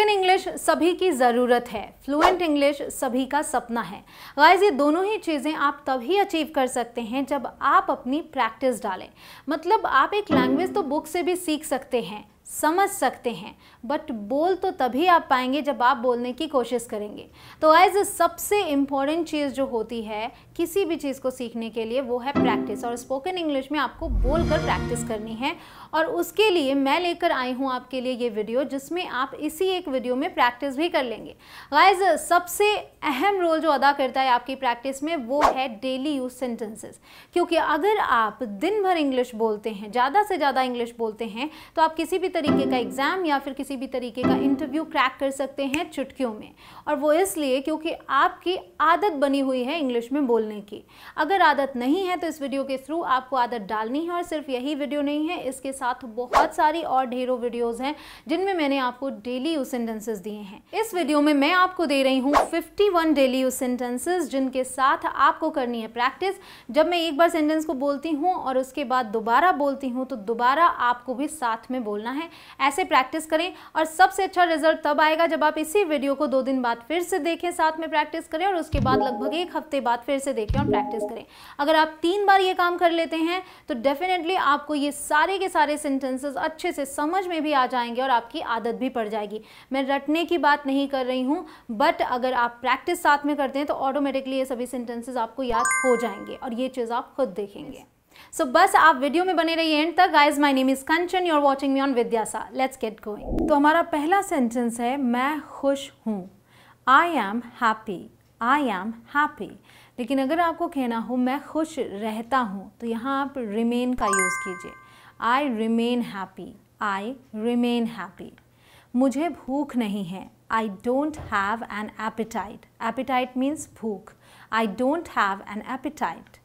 Spoken English सभी की ज़रूरत है फ्लुएंट इंग्लिश सभी का सपना है गाइज ये दोनों ही चीज़ें आप तभी अचीव कर सकते हैं जब आप अपनी प्रैक्टिस डालें मतलब आप एक लैंग्वेज तो बुक से भी सीख सकते हैं समझ सकते हैं बट बोल तो तभी आप पाएंगे जब आप बोलने की कोशिश करेंगे तो एज सबसे इम्पॉर्टेंट चीज़ जो होती है किसी भी चीज़ को सीखने के लिए वो है प्रैक्टिस और स्पोकन इंग्लिश में आपको बोल कर प्रैक्टिस करनी है और उसके लिए मैं लेकर आई हूँ आपके लिए ये वीडियो जिसमें आप इसी एक वीडियो में प्रैक्टिस भी कर लेंगे गाइज सबसे अहम रोल जो अदा करता है आपकी प्रैक्टिस में वो है डेली यूज सेंटेंसेस क्योंकि अगर आप दिन भर इंग्लिश बोलते हैं ज़्यादा से ज़्यादा इंग्लिश बोलते हैं तो आप किसी भी तरीके का एग्ज़ाम या फिर किसी भी तरीके का इंटरव्यू क्रैक कर सकते हैं चुटकियों में और वो इसलिए क्योंकि आपकी आदत बनी हुई है इंग्लिश में बोलने की अगर आदत नहीं है तो इस वीडियो के थ्रू आपको आदत डालनी है और सिर्फ यही वीडियो नहीं है इसके साथ बहुत सारी और ढेरों वीडियोज़ हैं जिनमें मैंने आपको डेली यू सेंटेंसेज दिए हैं इस वीडियो में मैं आपको दे रही हूँ फिफ्टी डेली यू सेंटेंसेज जिनके साथ आपको करनी है प्रैक्टिस जब मैं एक बार सेंटेंस को बोलती हूँ और उसके बाद दोबारा बोलती हूँ तो दोबारा आपको भी साथ में बोलना है ऐसे प्रैक्टिस करें और सबसे अच्छा रिजल्ट तब आएगा जब आप इसी वीडियो को दो दिन बाद फिर से देखें साथ में प्रैक्टिस करें और उसके बाद लगभग एक हफ्ते बाद फिर से देखें और प्रैक्टिस करें अगर आप तीन बार ये काम कर लेते हैं तो डेफिनेटली आपको ये सारे के सारे सेंटेंसेस अच्छे से समझ में भी आ जाएंगे और आपकी आदत भी पड़ जाएगी मैं रटने की बात नहीं कर रही हूँ बट अगर आप प्रैक्टिस साथ में करते हैं तो ऑटोमेटिकली ये सभी सेंटेंसेज आपको याद हो जाएंगे और ये चीज़ आप खुद देखेंगे सो so, बस आप वीडियो में बने रहिए एंड तक guys my name is Kanchan you are watching me on Vidyasa let's get going तो हमारा पहला सेंटेंस है मैं खुश हूँ I am happy I am happy लेकिन अगर आपको कहना हो मैं खुश रहता हूँ तो यहाँ आप रिमेन का यूज़ कीजिए I remain happy I remain happy मुझे भूख नहीं है I don't have an appetite appetite means भूख I don't have an appetite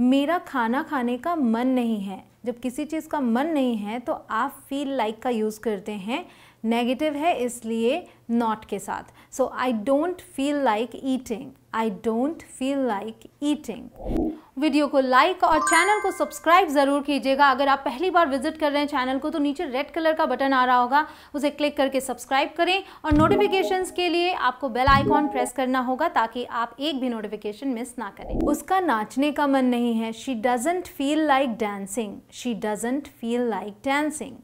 मेरा खाना खाने का मन नहीं है जब किसी चीज़ का मन नहीं है तो आप फील लाइक का यूज़ करते हैं नेगेटिव है इसलिए नॉट के साथ so I don't feel like eating I don't feel like eating video को लाइक और चैनल को सब्सक्राइब ज़रूर कीजिएगा अगर आप पहली बार विजिट कर रहे हैं चैनल को तो नीचे रेड कलर का बटन आ रहा होगा उसे क्लिक करके सब्सक्राइब करें और नोटिफिकेशन के लिए आपको बेल आइकॉन प्रेस करना होगा ताकि आप एक भी नोटिफिकेशन मिस ना करें उसका नाचने का मन नहीं है she doesn't feel like dancing she doesn't feel like dancing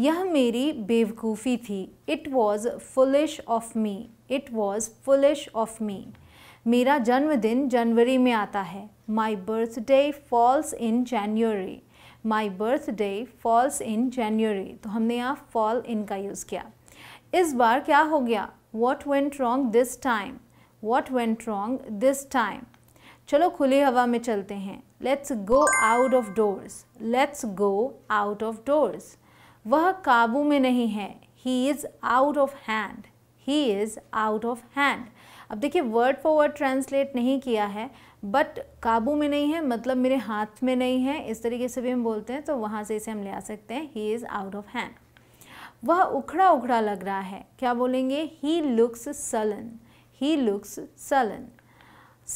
यह मेरी बेवकूफ़ी थी it was foolish of me it was foolish of me मेरा जन्मदिन जनवरी में आता है my birthday falls in January my birthday falls in January तो हमने यहाँ फॉल इन का यूज़ किया इस बार क्या हो गया what went wrong this time what went wrong this time चलो खुली हवा में चलते हैं let's go out of doors let's go out of doors वह काबू में नहीं है he is out of hand he is out of hand अब देखिए वर्ड फॉर वर्ड ट्रांसलेट नहीं किया है बट काबू में नहीं है मतलब मेरे हाथ में नहीं है इस तरीके से भी हम बोलते हैं तो वहाँ से इसे हम ले आ सकते हैं he is out of hand वह उखड़ा उखड़ा लग रहा है क्या बोलेंगे he looks sullen he looks sullen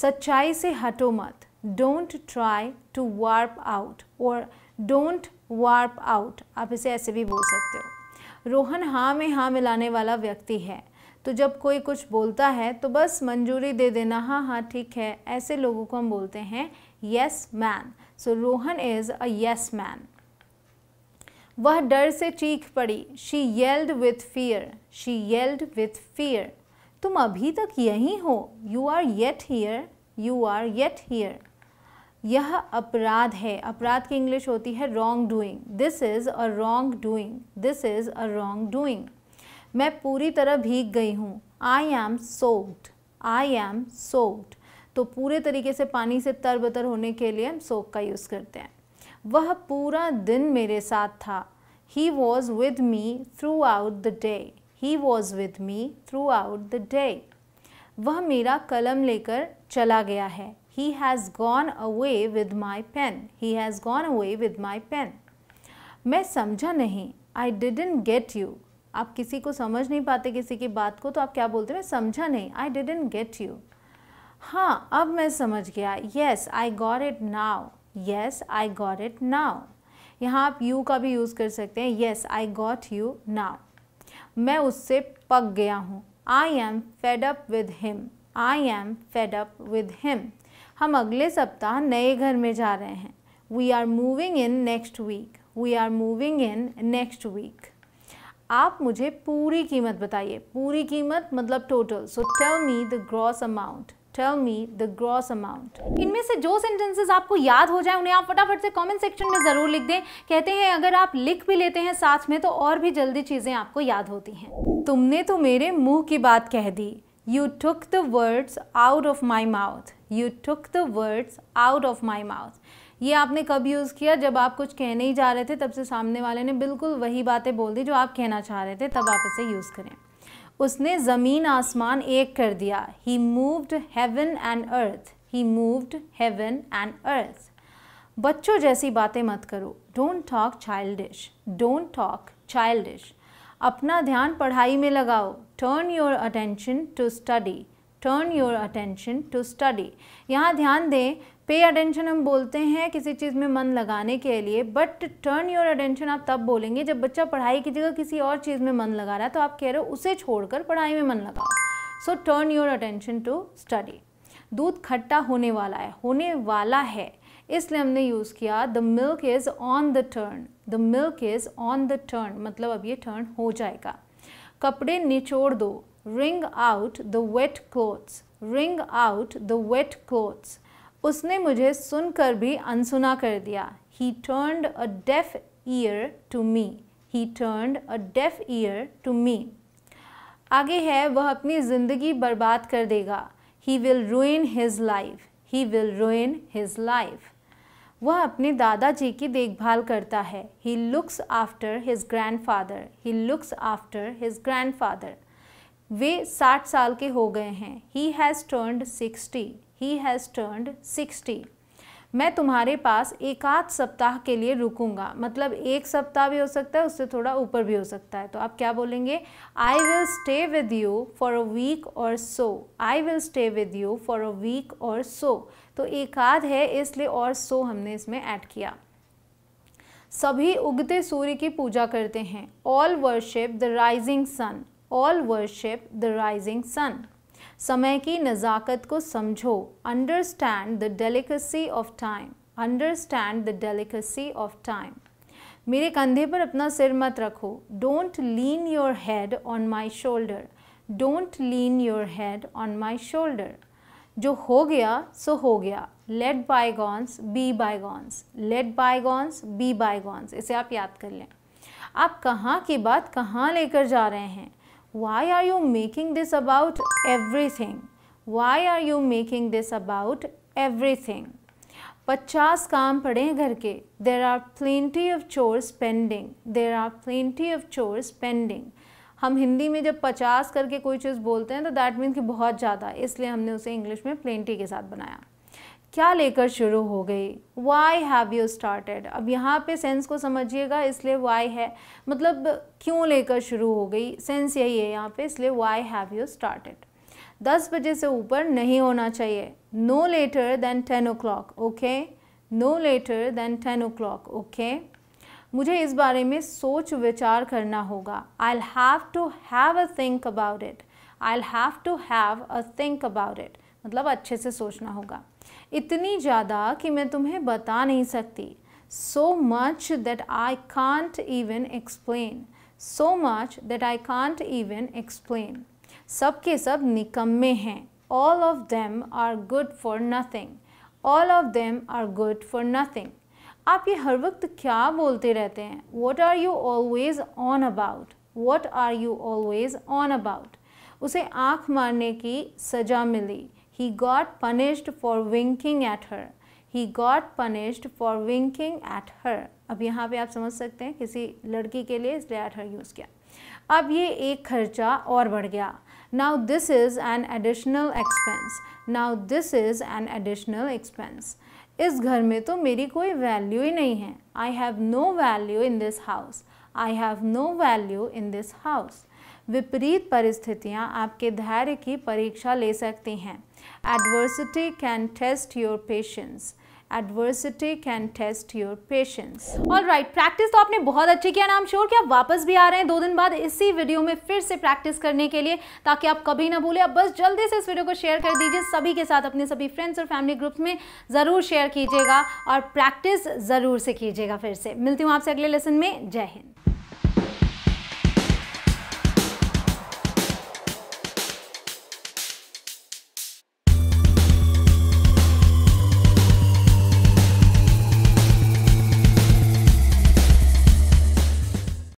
सच्चाई से हटो मत don't try to warp out और डोंट वार्प आउट आप इसे ऐसे भी बोल सकते हो रोहन हाँ में हाँ मिलाने वाला व्यक्ति है तो जब कोई कुछ बोलता है तो बस मंजूरी दे देना हाँ हाँ ठीक है ऐसे लोगों को हम बोलते हैं yes man so Rohan is a yes man वह डर से चीख पड़ी she yelled with fear she yelled with fear तुम अभी तक यहीं हो you are yet here you are yet here यह अपराध है अपराध की इंग्लिश होती है wrongdoing this is a wrongdoing this is a wrongdoing मैं पूरी तरह भीग गई हूँ I am soaked I am soaked तो पूरे तरीके से पानी से तर बतर होने के लिए हम सोक का यूज़ करते हैं वह पूरा दिन मेरे साथ था he was with me throughout the day he was with me throughout the day वह मेरा कलम लेकर चला गया है he has gone away with my pen. He has gone away with my pen. मैं समझा नहीं आई डिडेंट गेट यू आप किसी को समझ नहीं पाते किसी की बात को तो आप क्या बोलते हैं मैं समझा नहीं आई डिडेंट गेट यू हाँ अब मैं समझ गया yes I got it now yes I got it now यहाँ आप यू का भी यूज़ कर सकते हैं yes I got you now मैं उससे पक गया हूँ I am fed up with him I am fed up with him हम अगले सप्ताह नए घर में जा रहे हैं we are moving in next week we are moving in next week आप मुझे पूरी कीमत बताइए पूरी कीमत मतलब total so tell me the gross amount tell me the gross amount इनमें से जो सेंटेंसेस आपको याद हो जाए उन्हें आप फटाफट से कमेंट सेक्शन में ज़रूर लिख दें कहते हैं अगर आप लिख भी लेते हैं साथ में तो और भी जल्दी चीज़ें आपको याद होती हैं तुमने तो मेरे मुंह की बात कह दी You took the words out of my mouth. You took the words out of my mouth. ये आपने कब यूज़ किया जब आप कुछ कहने ही जा रहे थे तब से सामने वाले ने बिल्कुल वही बातें बोल दी जो आप कहना चाह रहे थे तब आप इसे यूज़ करें उसने ज़मीन आसमान एक कर दिया he moved heaven and earth he moved heaven and earth बच्चों जैसी बातें मत करो don't talk childish don't talk childish अपना ध्यान पढ़ाई में लगाओ turn your attention to study turn your attention to study यहाँ ध्यान दें पे अटेंशन हम बोलते हैं किसी चीज़ में मन लगाने के लिए बट टर्न योर अटेंशन आप तब बोलेंगे जब बच्चा पढ़ाई की जगह किसी और चीज़ में मन लगा रहा है तो आप कह रहे हो उसे छोड़कर पढ़ाई में मन लगाओ so turn your attention to study दूध खट्टा होने वाला है होने वाला है इसलिए हमने यूज़ किया the milk is on the turn the milk is on the turn मतलब अब ये टर्न हो जाएगा कपड़े निचोड़ दो wring out the wet clothes wring out the wet clothes उसने मुझे सुनकर भी अनसुना कर दिया he turned a deaf ear to me he turned a deaf ear to me आगे है वह अपनी ज़िंदगी बर्बाद कर देगा he will ruin his life he will ruin his life वह अपने दादाजी की देखभाल करता है he looks after his grandfather he looks after his grandfather वे साठ साल के हो गए हैं he has turned sixty he has turned sixty मैं तुम्हारे पास एक आध सप्ताह के लिए रुकूंगा मतलब एक सप्ताह भी हो सकता है उससे थोड़ा ऊपर भी हो सकता है तो आप क्या बोलेंगे I will stay with you for a week or so I will stay with you for a week or so तो एक आध है इसलिए और सो हमने इसमें ऐड किया सभी उगते सूर्य की पूजा करते हैं all worship the rising sun all worship the rising sun समय की नज़ाकत को समझो understand the delicacy of time understand the delicacy of time मेरे कंधे पर अपना सिर मत रखो don't lean your head on my shoulder don't lean your head on my shoulder जो हो गया सो हो गया let bygones be bygones let bygones be bygones इसे आप याद कर लें आप कहाँ की बात कहाँ लेकर जा रहे हैं why are you making this about everything why are you making this about everything 50 काम पड़े हैं घर के there are plenty of chores pending there are plenty of chores pending हम हिंदी में जब 50 करके कोई चीज़ बोलते हैं तो दैट मीन्स कि बहुत ज़्यादा इसलिए हमने उसे इंग्लिश में प्लेंटी के साथ बनाया क्या लेकर शुरू हो गई वाई हैव यू स्टार्टेड अब यहाँ पे सेंस को समझिएगा इसलिए वाई है मतलब क्यों लेकर शुरू हो गई सेंस यही है यहाँ पे इसलिए वाई हैव यू स्टार्टेड दस बजे से ऊपर नहीं होना चाहिए no later than ten o'clock okay no later than ten o'clock okay मुझे इस बारे में सोच विचार करना होगा I have to have a think about it I have to have a think about it मतलब अच्छे से सोचना होगा इतनी ज़्यादा कि मैं तुम्हें बता नहीं सकती so much that I can't even explain so much that I can't even explain सब के सब निकम्मे हैं all of them are good for nothing all of them are good for nothing आप ये हर वक्त क्या बोलते रहते हैं what are you always on about what are you always on about उसे आँख मारने की सज़ा मिली He got punished for winking at her. He got punished for winking at her. अब यहाँ पे आप समझ सकते हैं किसी लड़की के लिए इसलिए at her यूज़ किया अब ये एक खर्चा और बढ़ गया now this is an additional expense now this is an additional expense इस घर में तो मेरी कोई वैल्यू ही नहीं है I have no value in this house I have no value in this house विपरीत परिस्थितियाँ आपके धैर्य की परीक्षा ले सकती हैं adversity can test your patience adversity can test your patience all right practice तो आपने बहुत अच्छी किया नाम श्योर कि आप वापस भी आ रहे हैं दो दिन बाद इसी वीडियो में फिर से प्रैक्टिस करने के लिए ताकि आप कभी ना भूलें अब बस जल्दी से इस वीडियो को शेयर कर दीजिए सभी के साथ अपने सभी फ्रेंड्स और फैमिली ग्रुप्स में ज़रूर शेयर कीजिएगा और प्रैक्टिस ज़रूर से कीजिएगा फिर से मिलती हूँ आपसे अगले लेसन में जय हिंद